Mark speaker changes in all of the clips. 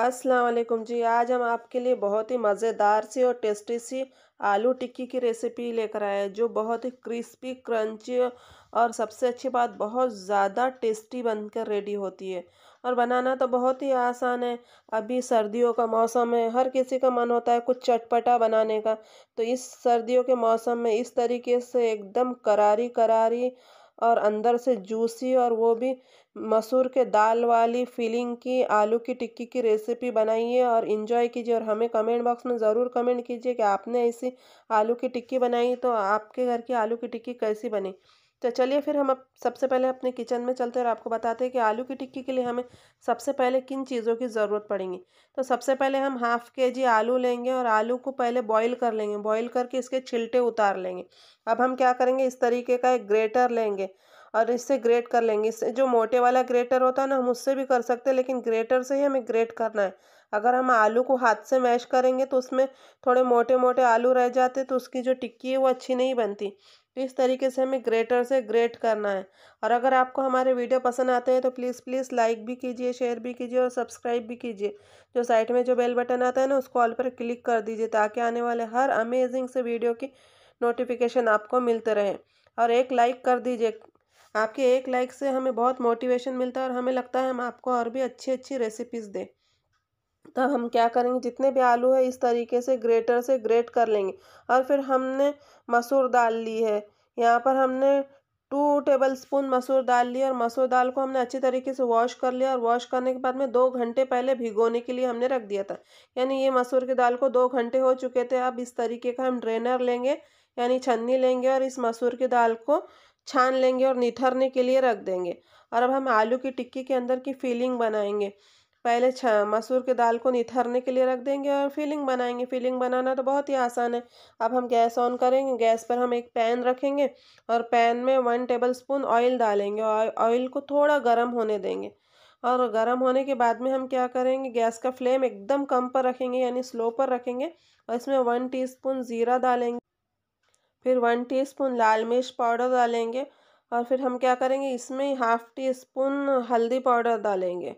Speaker 1: अस्सलाम वालेकुम जी आज हम आपके लिए बहुत ही मज़ेदार सी और टेस्टी सी आलू टिक्की की रेसिपी लेकर आए हैं जो बहुत ही क्रिस्पी क्रंची और सबसे अच्छी बात बहुत ज़्यादा टेस्टी बनकर रेडी होती है और बनाना तो बहुत ही आसान है अभी सर्दियों का मौसम है हर किसी का मन होता है कुछ चटपटा बनाने का तो इस सर्दियों के मौसम में इस तरीके से एकदम करारी करारी और अंदर से जूसी और वो भी मसूर के दाल वाली फिलिंग की आलू की टिक्की की रेसिपी बनाइए और इन्जॉय कीजिए और हमें कमेंट बॉक्स में ज़रूर कमेंट कीजिए कि आपने ऐसी आलू की टिक्की बनाई तो आपके घर की आलू की टिक्की कैसी बनी तो चलिए फिर हम अब सबसे पहले अपने किचन में चलते हैं और आपको बताते हैं कि आलू की टिक्की के लिए हमें सबसे पहले किन चीज़ों की ज़रूरत पड़ेंगी तो सबसे पहले हम हाफ़ के जी आलू लेंगे और आलू को पहले बॉईल कर लेंगे बॉईल करके इसके छिलटे उतार लेंगे अब हम क्या करेंगे इस तरीके का एक ग्रेटर लेंगे और इससे ग्रेट कर लेंगे इससे जो मोटे वाला ग्रेटर होता है ना हम उससे भी कर सकते हैं लेकिन ग्रेटर से ही हमें ग्रेट करना है अगर हम आलू को हाथ से मैश करेंगे तो उसमें थोड़े मोटे मोटे आलू रह जाते तो उसकी जो टिक्की है वो अच्छी नहीं बनती तो इस तरीके से हमें ग्रेटर से ग्रेट करना है और अगर आपको हमारे वीडियो पसंद आते हैं तो प्लीज़ प्लीज़ लाइक भी कीजिए शेयर भी कीजिए और सब्सक्राइब भी कीजिए जो साइड में जो बेल बटन आता है ना उसको ऑल पर क्लिक कर दीजिए ताकि आने वाले हर अमेजिंग से वीडियो की नोटिफिकेशन आपको मिलते रहे और एक लाइक कर दीजिए आपके एक लाइक से हमें बहुत मोटिवेशन मिलता है और हमें लगता है हम आपको और भी अच्छी अच्छी रेसिपीज़ दें तो हम क्या करेंगे जितने भी आलू है इस तरीके से ग्रेटर से ग्रेट कर लेंगे और फिर हमने मसूर दाल ली है यहाँ पर हमने टू टेबल स्पून मसूर दाल ली और मसूर दाल को हमने अच्छी तरीके से वॉश कर लिया और वॉश करने के बाद में दो घंटे पहले भिगोने के लिए हमने रख दिया था यानी ये मसूर की दाल को दो घंटे हो चुके थे अब इस तरीके का हम ड्रेनर लेंगे यानी छन्नी लेंगे और इस मसूर की दाल को छान लेंगे और निथरने के लिए रख देंगे और अब हम आलू की टिक्की के अंदर की फीलिंग बनाएंगे पहले मसूर के दाल को निथरने के लिए रख देंगे और फीलिंग बनाएंगे फीलिंग बनाना तो बहुत ही आसान है अब हम गैस ऑन करेंगे गैस पर हम एक पैन रखेंगे और पैन में वन टेबल स्पून ऑयल डालेंगे ऑयल को थोड़ा गर्म होने देंगे और गर्म होने के बाद में हम क्या करेंगे गैस का फ्लेम एकदम कम पर रखेंगे यानी स्लो पर रखेंगे और इसमें वन टी ज़ीरा डालेंगे फिर वन टीस्पून लाल मिर्च पाउडर डालेंगे और फिर हम क्या करेंगे इसमें हाफ़ टी स्पून हल्दी पाउडर डालेंगे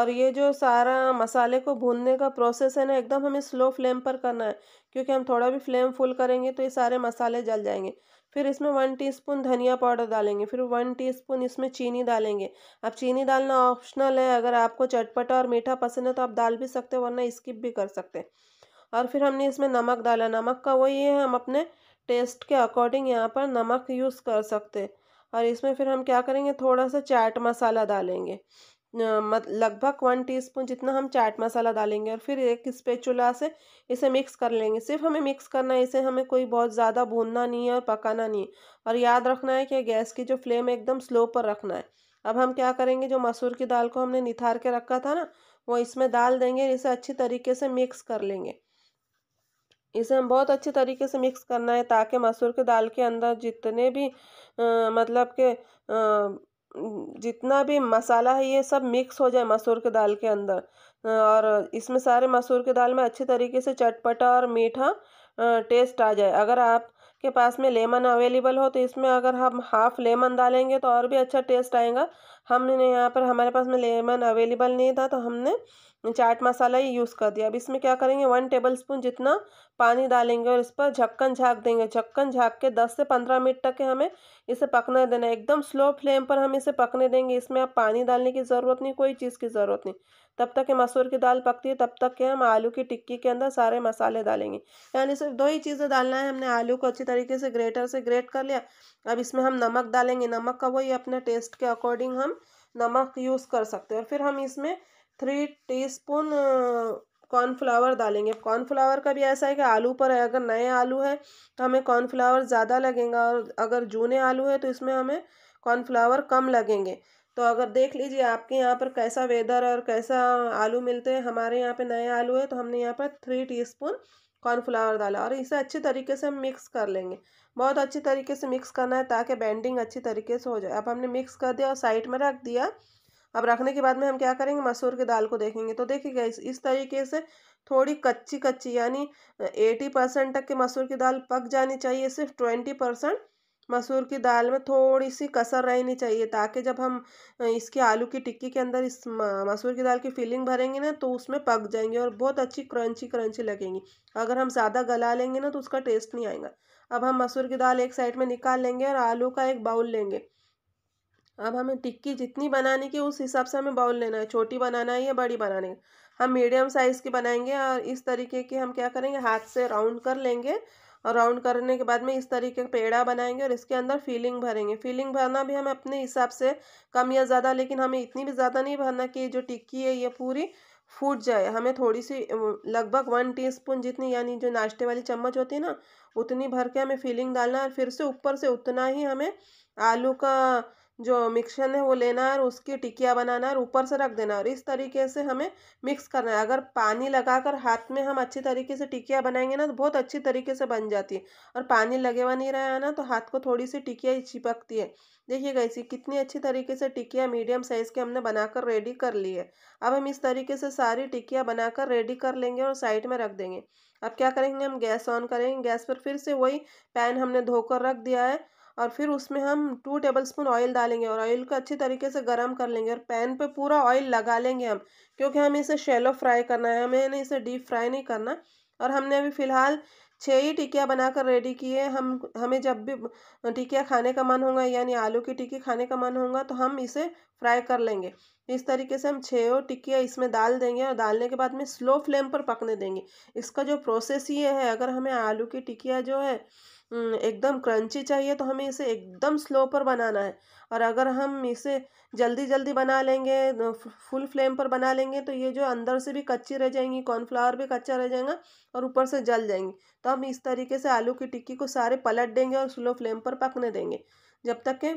Speaker 1: और ये जो सारा मसाले को भूनने का प्रोसेस है ना एकदम हमें स्लो फ्लेम पर करना है क्योंकि हम थोड़ा भी फ्लेम फुल करेंगे तो ये सारे मसाले जल जाएंगे फिर इसमें वन टीस्पून धनिया पाउडर डालेंगे फिर वन टीस्पून इसमें चीनी डालेंगे अब चीनी डालना ऑप्शनल है अगर आपको चटपटा और मीठा पसंद है तो आप डाल भी सकते हैं वरना स्किप भी कर सकते हैं और फिर हमने इसमें नमक डाला नमक का वही है हम अपने टेस्ट के अकॉर्डिंग यहाँ पर नमक यूज़ कर सकते और इसमें फिर हम क्या करेंगे थोड़ा सा चाट मसाला डालेंगे मत लगभग वन टीस्पून जितना हम चाट मसाला डालेंगे और फिर एक स्पेचुला से इसे मिक्स कर लेंगे सिर्फ हमें मिक्स करना है इसे हमें कोई बहुत ज़्यादा भूनना नहीं है और पकाना नहीं है और याद रखना है कि गैस की जो फ्लेम है एकदम स्लो पर रखना है अब हम क्या करेंगे जो मसूर की दाल को हमने निथार के रखा था ना वो इसमें डाल देंगे इसे अच्छी तरीके से मिक्स कर लेंगे इसे हम बहुत अच्छे तरीके से मिक्स करना है ताकि मसूर के दाल के अंदर जितने भी आ, मतलब के आ, जितना भी मसाला है ये सब मिक्स हो जाए मसूर के दाल के अंदर और इसमें सारे मसूर के दाल में अच्छे तरीके से चटपटा और मीठा टेस्ट आ जाए अगर आप के पास में लेमन अवेलेबल हो तो इसमें अगर हम हाफ लेमन डालेंगे तो और भी अच्छा टेस्ट आएगा हमने यहाँ पर हमारे पास में लेमन अवेलेबल नहीं था तो हमने चाट मसाला ही यूज़ कर दिया अब इसमें क्या करेंगे वन टेबल स्पून जितना पानी डालेंगे और इस पर झक्कन झाँक देंगे झक्कन झाँक के दस से पंद्रह मिनट तक के हमें इसे पकने देना है एकदम स्लो फ्लेम पर हम इसे पकने देंगे इसमें आप पानी डालने की ज़रूरत नहीं कोई चीज़ की ज़रूरत नहीं तब तक ये मसूर की दाल पकती है तब तक के हम आलू की टिक्की के अंदर सारे मसाले डालेंगे यानी सिर्फ दो ही चीज़ें डालना है हमने आलू को अच्छी तरीके से ग्रेटर से ग्रेट कर लिया अब इसमें हम नमक डालेंगे नमक का वही अपने टेस्ट के अकॉर्डिंग हम नमक यूज़ कर सकते हैं और फिर हम इसमें थ्री टीस्पून कॉर्नफ्लावर डालेंगे कॉर्नफ्लावर का भी ऐसा है कि आलू पर अगर नए आलू हैं तो हमें कॉर्नफ्लावर ज़्यादा लगेगा और अगर जूने आलू है तो इसमें हमें कॉर्नफ्लावर कम लगेंगे तो अगर देख लीजिए आपके यहाँ पर कैसा वेदर और कैसा आलू मिलते हैं हमारे यहाँ पर नए आलू है तो हमने यहाँ पर थ्री टी कॉर्नफ्लावर डाला और इसे अच्छे तरीके से हम मिक्स कर लेंगे बहुत अच्छे तरीके से मिक्स करना है ताकि बैंडिंग अच्छी तरीके से हो जाए अब हमने मिक्स कर दिया और साइड में रख दिया अब रखने के बाद में हम क्या करेंगे मसूर की दाल को देखेंगे तो देखिएगा इस इस तरीके से थोड़ी कच्ची कच्ची यानी एटी परसेंट तक के मसूर की दाल पक जानी चाहिए सिर्फ ट्वेंटी परसेंट मसूर की दाल में थोड़ी सी कसर रहनी चाहिए ताकि जब हम इसके आलू की टिक्की के अंदर इस मसूर की दाल की फीलिंग भरेंगे ना तो उसमें पक जाएंगे और बहुत अच्छी क्रंची क्रंची लगेंगी अगर हम ज़्यादा गला लेंगे ना तो उसका टेस्ट नहीं आएगा अब हम मसूर की दाल एक साइड में निकाल लेंगे और आलू का एक बाउल लेंगे अब हमें टिक्की जितनी बनानी की उस हिसाब से हमें बाउल लेना है छोटी बनाना है या बड़ी बनानी है हम मीडियम साइज़ की बनाएंगे और इस तरीके की हम क्या करेंगे हाथ से राउंड कर लेंगे और राउंड करने के बाद में इस तरीके का पेड़ा बनाएंगे और इसके अंदर फीलिंग भरेंगे फीलिंग भरना भी हम अपने हिसाब से कम या ज़्यादा लेकिन हमें इतनी भी ज़्यादा नहीं भरना कि जो टिक्की है ये पूरी फूट जाए हमें थोड़ी सी लगभग वन टीस्पून जितनी यानी जो नाश्ते वाली चम्मच होती है ना उतनी भर के हमें फीलिंग डालना और फिर से ऊपर से उतना ही हमें आलू का जो मिक्सन है वो लेना है और उसकी टिकिया बनाना है और ऊपर से रख देना है और इस तरीके से हमें मिक्स करना है अगर पानी लगाकर हाथ में हम अच्छी तरीके से टिकिया बनाएंगे ना तो बहुत अच्छी तरीके से बन जाती है और पानी लगे हुआ नहीं रहा है ना तो हाथ को थोड़ी सी टिकिया ही चिपकती है देखिए गैसी कितनी अच्छी तरीके से टिकिया मीडियम साइज़ के हमने बनाकर रेडी कर ली है अब हम इस तरीके से सारी टिकिया बनाकर रेडी कर लेंगे और साइड में रख देंगे अब क्या करेंगे हम गैस ऑन करेंगे गैस पर फिर से वही पैन हमने धोकर रख दिया है और फिर उसमें हम टू टेबलस्पून ऑयल डालेंगे और ऑयल को अच्छी तरीके से गर्म कर लेंगे और पैन पे पूरा ऑयल लगा लेंगे हम क्योंकि हमें इसे शेलो फ्राई करना है हमें इसे डीप फ्राई नहीं करना और हमने अभी फ़िलहाल छः ही टिकिया बनाकर रेडी किए हम हमें जब भी टिकिया खाने का मन होगा यानी आलू की टिक्की खाने का मन होगा तो हम इसे फ्राई कर लेंगे इस तरीके से हम छः टिकिया इसमें डाल देंगे और डालने के बाद में स्लो फ्लेम पर पकने देंगे इसका जो प्रोसेस ये है अगर हमें आलू की टिकिया जो है एकदम क्रंची चाहिए तो हमें इसे एकदम स्लो पर बनाना है और अगर हम इसे जल्दी जल्दी बना लेंगे फुल फ्लेम पर बना लेंगे तो ये जो अंदर से भी कच्ची रह जाएंगी कॉर्नफ्लावर भी कच्चा रह जाएगा और ऊपर से जल जाएंगी तो हम इस तरीके से आलू की टिक्की को सारे पलट देंगे और स्लो फ्लेम पर पकने देंगे जब तक के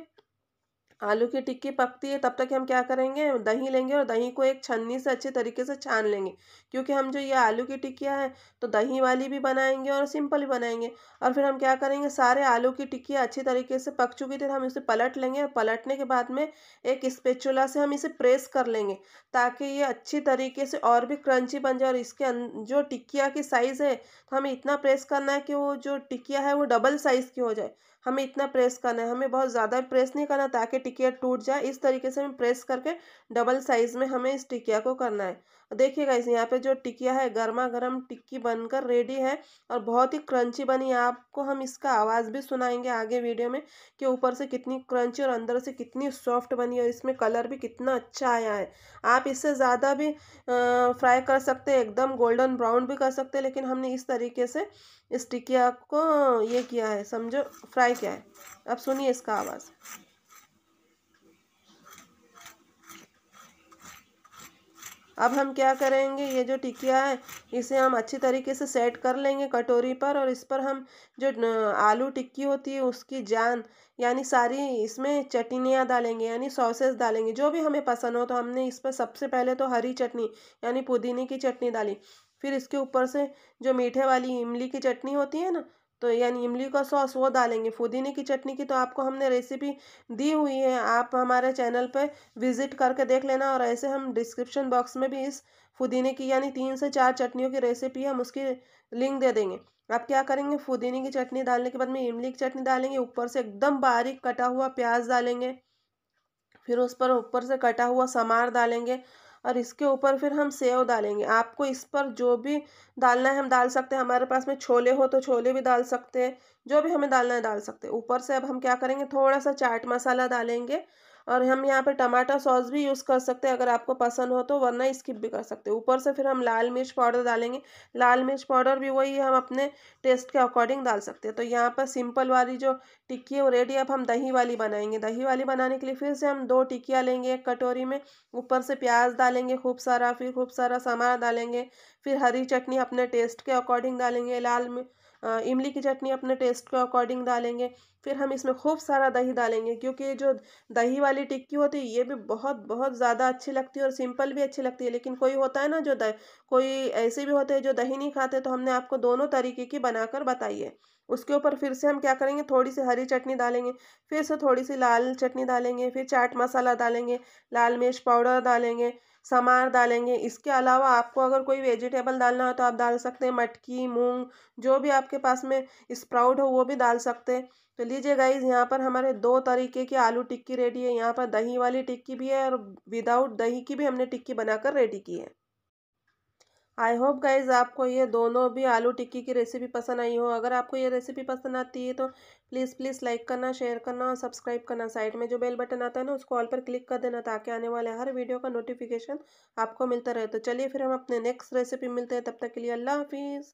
Speaker 1: आलू की टिक्की पकती है तब तक हम क्या करेंगे दही लेंगे और दही को एक छन्नी से अच्छे तरीके से छान लेंगे क्योंकि हम जो ये आलू की टिक्कियाँ हैं तो दही वाली भी बनाएंगे और सिंपल भी बनाएंगे और फिर हम क्या करेंगे सारे आलू की टिक्कियाँ अच्छी तरीके से पक चुकी थी तो हम इसे पलट लेंगे और पलटने के बाद में एक स्पेचुला से हम इसे प्रेस कर लेंगे ताकि ये अच्छी तरीके से और भी क्रंची बन जाए और इसके जो टिक्किया की साइज़ है तो हमें इतना प्रेस करना है कि वो जो टिक्किया है वो डबल साइज़ की हो जाए हमें इतना प्रेस करना है हमें बहुत ज़्यादा प्रेस नहीं करना ताकि टिकिया टूट जाए इस तरीके से हमें प्रेस करके डबल साइज़ में हमें इस टिकिया को करना है देखिएगा इस यहाँ पे जो टिकिया है गर्मा गर्म टिक्की बनकर रेडी है और बहुत ही क्रंची बनी है आपको हम इसका आवाज़ भी सुनाएंगे आगे वीडियो में कि ऊपर से कितनी क्रंची और अंदर से कितनी सॉफ्ट बनी है और इसमें कलर भी कितना अच्छा आया है आप इससे ज़्यादा भी फ्राई कर सकते हैं एकदम गोल्डन ब्राउन भी कर सकते हैं लेकिन हमने इस तरीके से इस टिकिया को ये किया है समझो फ्राई किया है अब सुनिए इसका आवाज़ अब हम क्या करेंगे ये जो टिकिया है इसे हम अच्छी तरीके से सेट कर लेंगे कटोरी पर और इस पर हम जो आलू टिक्की होती है उसकी जान यानी सारी इसमें चटनियाँ डालेंगे यानी सॉसेस डालेंगे जो भी हमें पसंद हो तो हमने इस पर सबसे पहले तो हरी चटनी यानी पुदीने की चटनी डाली फिर इसके ऊपर से जो मीठे वाली इमली की चटनी होती है ना तो यानी इमली का सॉस वो डालेंगे फुदीने की चटनी की तो आपको हमने रेसिपी दी हुई है आप हमारे चैनल पर विज़िट करके देख लेना और ऐसे हम डिस्क्रिप्शन बॉक्स में भी इस फुदीने की यानी तीन से चार चटनियों की रेसिपी हम उसकी लिंक दे देंगे आप क्या करेंगे फुदीने की चटनी डालने के बाद में इमली की चटनी डालेंगे ऊपर से एकदम बारीक कटा हुआ प्याज डालेंगे फिर उस पर ऊपर से कटा हुआ समार डालेंगे और इसके ऊपर फिर हम सेव डालेंगे आपको इस पर जो भी डालना है हम डाल सकते हैं हमारे पास में छोले हो तो छोले भी डाल सकते हैं जो भी हमें डालना है डाल सकते हैं ऊपर से अब हम क्या करेंगे थोड़ा सा चाट मसाला डालेंगे और हम यहाँ पे टमाटर सॉस भी यूज़ कर सकते हैं अगर आपको पसंद हो तो वरना स्किप भी कर सकते हैं ऊपर से फिर हम लाल मिर्च पाउडर डालेंगे लाल मिर्च पाउडर भी वही हम अपने टेस्ट के अकॉर्डिंग डाल सकते हैं तो यहाँ पर सिंपल वाली जो टिक्की है वो रेडी अब हम दही वाली बनाएंगे दही वाली बनाने के लिए फिर से हम दो टिक्कियाँ लेंगे एक कटोरी में ऊपर से प्याज डालेंगे खूब सारा फिर खूब सारा सामान डालेंगे फिर हरी चटनी अपने टेस्ट के अकॉर्डिंग डालेंगे लाल मिर्च इमली की चटनी अपने टेस्ट के अकॉर्डिंग डालेंगे फिर हम इसमें खूब सारा दही डालेंगे क्योंकि जो दही वाली टिक्की होती है ये भी बहुत बहुत ज़्यादा अच्छी लगती है और सिंपल भी अच्छी लगती है लेकिन कोई होता है ना जो कोई ऐसे भी होते हैं जो दही नहीं खाते तो हमने आपको दोनों तरीके की बनाकर बताइए उसके ऊपर फिर से हम क्या करेंगे थोड़ी सी हरी चटनी डालेंगे फिर से थोड़ी सी लाल चटनी डालेंगे फिर चाट मसाला डालेंगे लाल मिर्च पाउडर डालेंगे समार डालेंगे इसके अलावा आपको अगर कोई वेजिटेबल डालना हो तो आप डाल सकते हैं मटकी मूंग जो भी आपके पास में स्प्राउट हो वो भी डाल सकते हैं तो लीजिए गाइज यहाँ पर हमारे दो तरीके की आलू टिक्की रेडी है यहाँ पर दही वाली टिक्की भी है और विदाउट दही की भी हमने टिक्की बनाकर रेडी की है आई होप गाइज आपको ये दोनों भी आलू टिक्की की रेसिपी पसंद आई हो अगर आपको ये रेसिपी पसंद आती है तो प्लीज़ प्लीज़ लाइक करना शेयर करना और सब्सक्राइब करना साइड में जो बेल बटन आता है ना उसको ऑल पर क्लिक कर देना ताकि आने वाले हर वीडियो का नोटिफिकेशन आपको मिलता रहे तो चलिए फिर हम अपने नेक्स्ट रेसिपी मिलते हैं तब तक के लिए अल्लाह हाफिज़